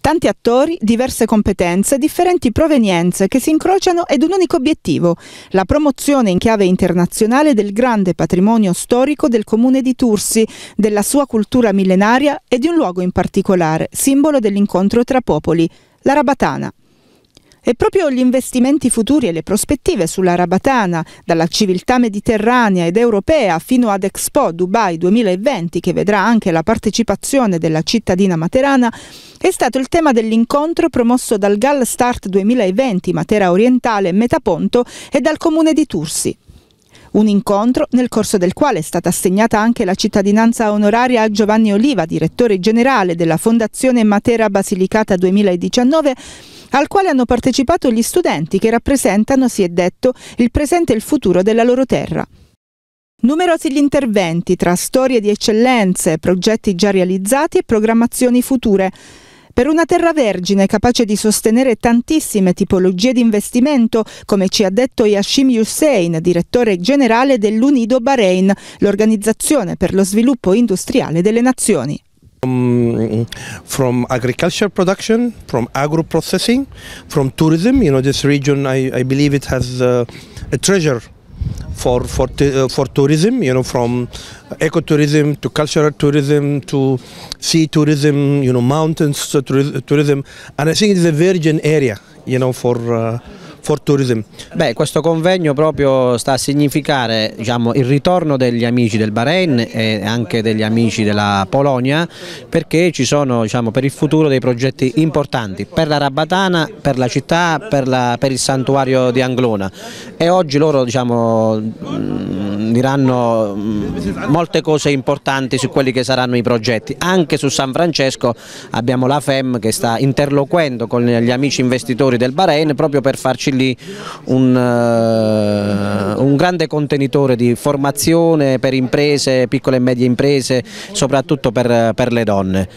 Tanti attori, diverse competenze, differenti provenienze che si incrociano ed un unico obiettivo, la promozione in chiave internazionale del grande patrimonio storico del comune di Tursi, della sua cultura millenaria e di un luogo in particolare, simbolo dell'incontro tra popoli, la Rabatana. E proprio gli investimenti futuri e le prospettive sulla Rabatana, dalla civiltà mediterranea ed europea fino ad Expo Dubai 2020, che vedrà anche la partecipazione della cittadina materana, è stato il tema dell'incontro promosso dal GAL Start 2020 Matera Orientale Metaponto e dal comune di Tursi. Un incontro nel corso del quale è stata assegnata anche la cittadinanza onoraria a Giovanni Oliva, direttore generale della Fondazione Matera Basilicata 2019, al quale hanno partecipato gli studenti che rappresentano, si è detto, il presente e il futuro della loro terra. Numerosi gli interventi tra storie di eccellenze, progetti già realizzati e programmazioni future. Per una terra vergine capace di sostenere tantissime tipologie di investimento, come ci ha detto Yashim Hussein, direttore generale dell'Unido Bahrain, l'Organizzazione per lo Sviluppo Industriale delle Nazioni. Um, from agriculture production, from agro-processing, from tourism, you know this region I, I believe it has uh, a treasure for for uh, for tourism. You know, from ecotourism to cultural tourism to sea tourism. You know, mountains tourism, and I think it's a virgin area. You know, for uh, for tourism. Beh, questo convegno proprio sta a significare diciamo, il ritorno degli amici del Bahrain e anche degli amici della Polonia perché ci sono diciamo, per il futuro dei progetti importanti per la Rabatana, per la città, per, la, per il santuario di Anglona e oggi loro diciamo, mh, diranno mm, molte cose importanti su quelli che saranno i progetti. Anche su San Francesco abbiamo la FEM che sta interloquendo con gli amici investitori del Bahrain proprio per farci lì un, eh, un grande contenitore di formazione per imprese, piccole e medie imprese, soprattutto per, per le donne.